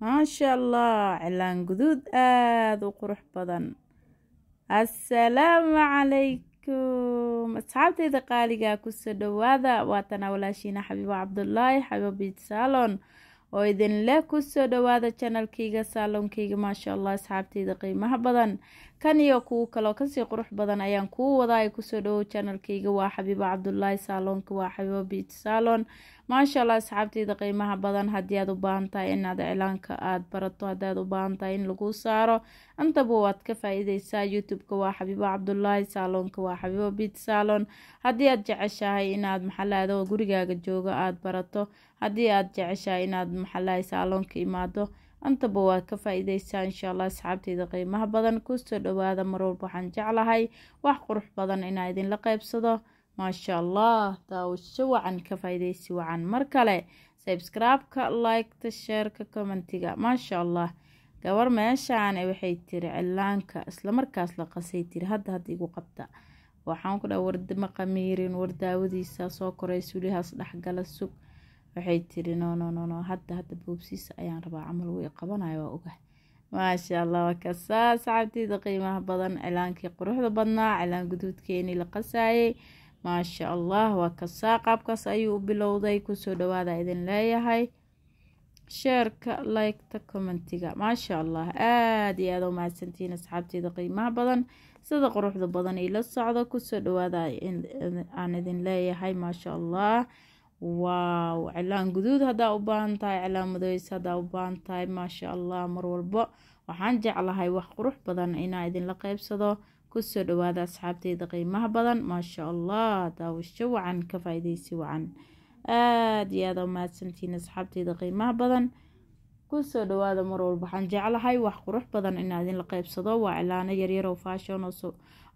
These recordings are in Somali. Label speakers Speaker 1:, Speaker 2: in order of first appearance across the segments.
Speaker 1: maasha allah cilaan guduud aada u qurux badan assalaamu calaykum asxaabteyda qaaliga kusoo dhowaada waatanaa walaashiina xabiibo cabdullaahi xabiibo biit saalon oo idinleh kusoo dhowaada janalkayga saaloonkayga maasha allah asxaabteyda qiimaha badan kan iyo kuwo kaloo kasii qurux badan ayaan kuu wadaa ay kusoo dhawow janalkayga waa xabiibo cabdulaahi saaloonka waa xabiibo biit saaloon maasha allah asxaabteyda qiimaha badan haddii aad u baahan tahay inaad iclaanka aad barato haddaad u baahan tahay in laguu saaro antaba waad ka faa youtube-ka waa xabiibo cabdulaahi saaloonka waa xabiibo biit saalon haddii aad jeceshahay inaad maxalaado gurigaaga joogo aada barato haddii aad jeceshahay inaad maxalahay saaloonka imaado intaba waa ka faa-iideysaa insha allah asxaabteyda qiimaha badan kusoo dhowaada marwalba waxaan jeclahay wax qurux badan inaa idinla qaybsado maasha allah daawasho wacan ka faa wacan mar kale sabskraibka liketa sheerka commentiga maasha allah gabar meeshaane waxay tiri cillaanka islamarkaas la qasay tiri hadda hadda igu qabta waxaan ku dhaha war maqamiirin war daawadiisaa soo koray sulihaas dhexgala sug waxay tiri nononono hadda hadda boobsiisa ayaan rabaa camal way qabanayo waa ogah maasha allah waa kasaa sacabteyda qiimaha badan cilaankii quruxda badnaa cilaan guduudkeenii la qasaayey maasha allah waa kasaa qaabkaas ayuu u bilowday kusoo dhawaada idin leeyahay sheerka liketa commentiga maasha allah aada iyo aada u mahadsantihiin asxaabteyda qiimaha badan sida quruxda badan ila socdo kusoo dhawaada aan idin leeyahay maasha allah waaw cilaan guduud haddaa u baahan tahay cilaan madobeys haddaa u baahan tahay maasha allah mar walbo waxaan jeclahay wax qurux badan inaa idinla qeybsado kusoo dhawaada asxaabteyda qiimaha badan maasha allah daawasho wacan ka faa wacan aada iyo aada mahadsantiin asxaabteyda qiimaha badan kusoo dhawaada mar walbo waxaan jeclahay wax qurux badan inaa idinla qeybsado waa cilaano yaryaroo faashon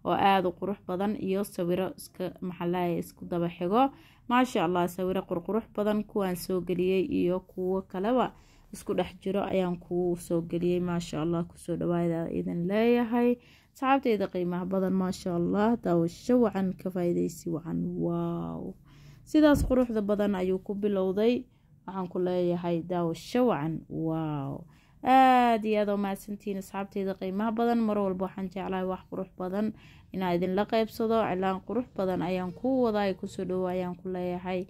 Speaker 1: oo aada u qurux badan iyo sawiro iska maxalaaya isku daba xigo maasha allah sawiro qurqurux badan kuwaan soo geliyey iyo kuwo kaleba isku dhex jiro ayaan kuu soo geliyey maasha allah kusoo dhawaada idin leeyahay saxaabtayda qiimaha badan maasha allah daawasho wacan ka faa wacan waw sidaas quruxda badan ayuu ku bilowday waxaan ku leeyahay daawasho wacan waaw aada iyo aada oo mahadsantihiin asxaabteyda qiimaha badan mar walba waxaan jeclahay wax qurux badan inaa idinla qeybsado cilaan qurux badan ayaan ku wadaay kusoo dhawo ayaan ku leeyahay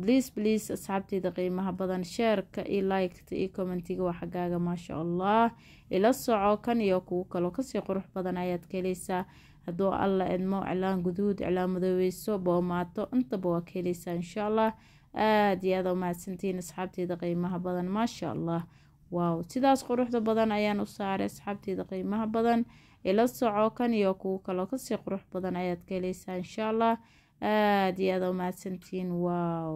Speaker 1: bliis bliis asxaabteyda qiimaha badan sheerka iyo likta iyo commentiga waa maasha allah ila soco kan iyo kuwo kaloo kasii qurux badan ayaad ka hadduu alla idmo cilaan guduud cilaan madoobeyso boomaato intaba waa ka insha allah aada iyo aada oo mahadsantihiin asxaabteyda qiimaha badan maasha allah wow sidaas quruxda badan ayaan u saaray asxaabteyda qiimaha badan ila soco kan iyo kuwo kaloo kasii qurux badan ayaad ka helaysaa inshaa allah aad iyo aada umaadsantiin wow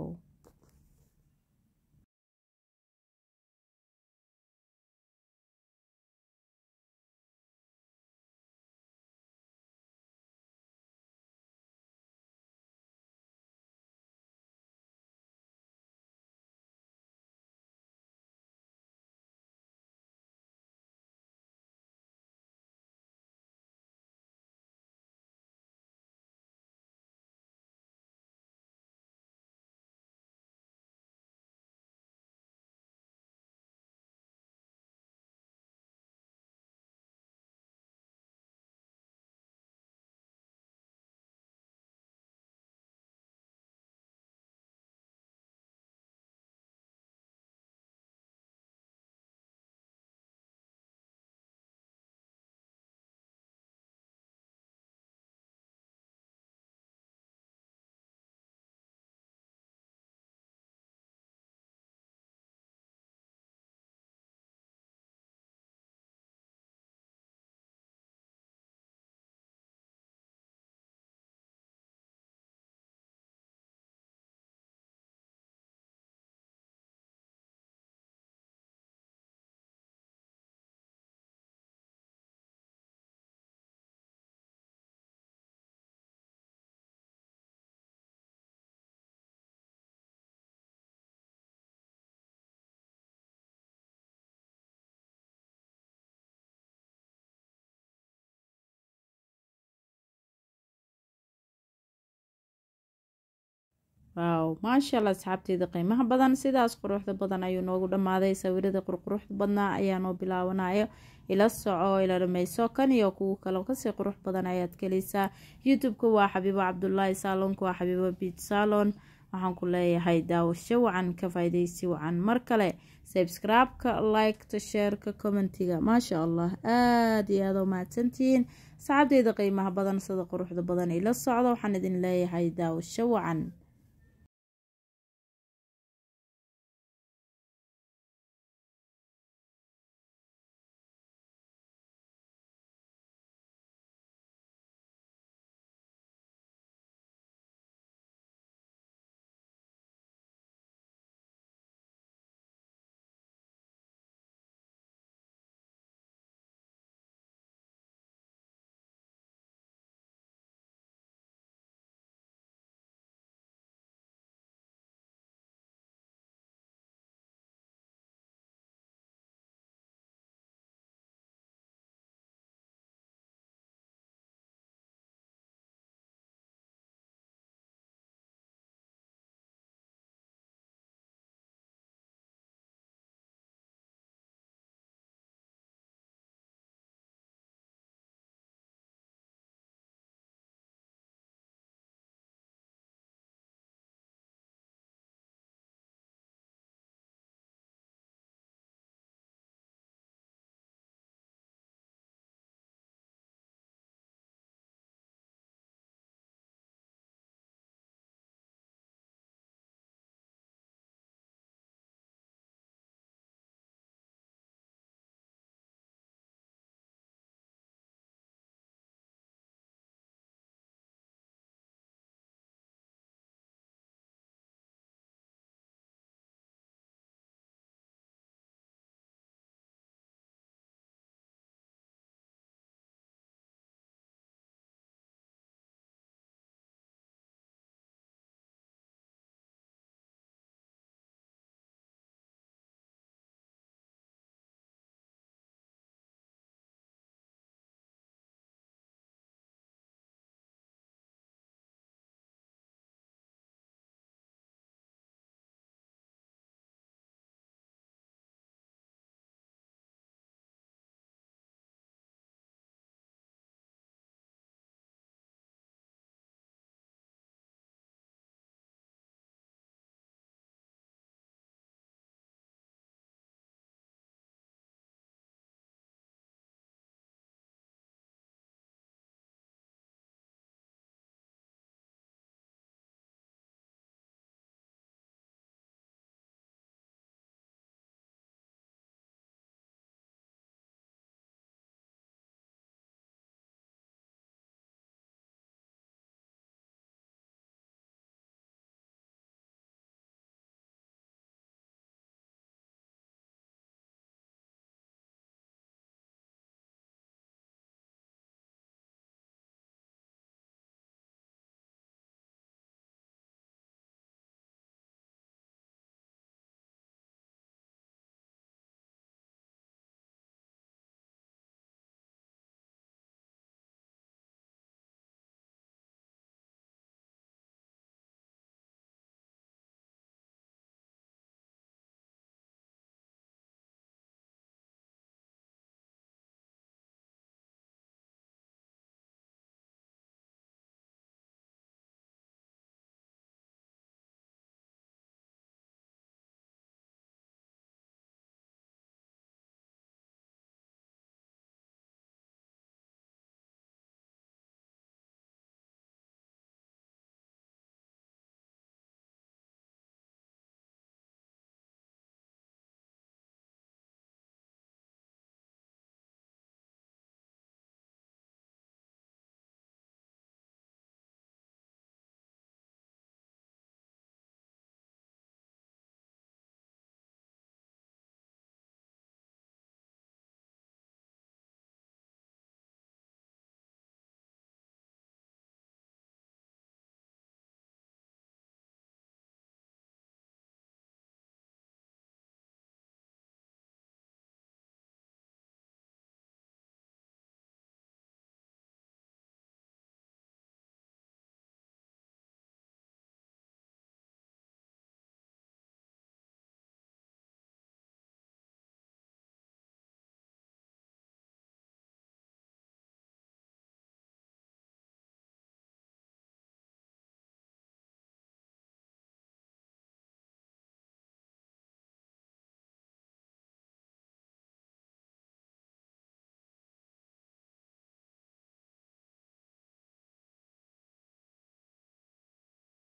Speaker 1: waaw maashaalla asxaabteeda qiimaha badan sidaas quruxda badan ayuu noogu dhammaaday sawirada qurquruxda badnaa ayaa noo bilaabanayo ila soco ila dhamayso kan iyo kuwo kaloo kasii qurux badan ayaad kalaysaa youtube-ka waa xabiibo cabdulaahi saalonka waa xabiibo biit saalon waxaan ku leeyahay daawasho wacan ka faaideysi wacan mar kale sabscribe-ka liketa sheerka commentiga maasha allah aada iyo aada u mahadsantihiin asxaabteeda qiimaha badan sida quruxda badan ila socdo waxaan idin leeyahay daawasho wacan